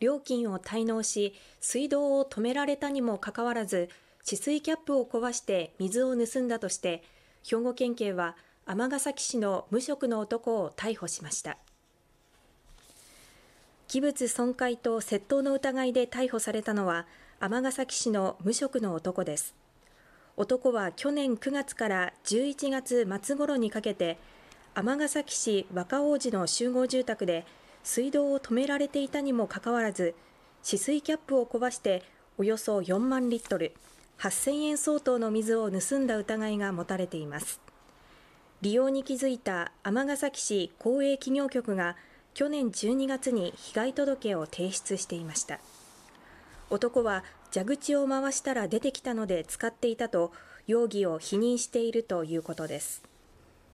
料金を滞納し、水道を止められたにもかかわらず、治水キャップを壊して水を盗んだとして、兵庫県警は尼崎市の無職の男を逮捕しました。器物損壊と窃盗の疑いで逮捕されたのは、尼崎市の無職の男です。男は去年9月から11月末頃にかけて、尼崎市若王子の集合住宅で、水道を止められていたにもかかわらず止水キャップを壊しておよそ4万リットル8000円相当の水を盗んだ疑いが持たれています利用に気づいた尼崎市公営企業局が去年12月に被害届を提出していました男は蛇口を回したら出てきたので使っていたと容疑を否認しているということです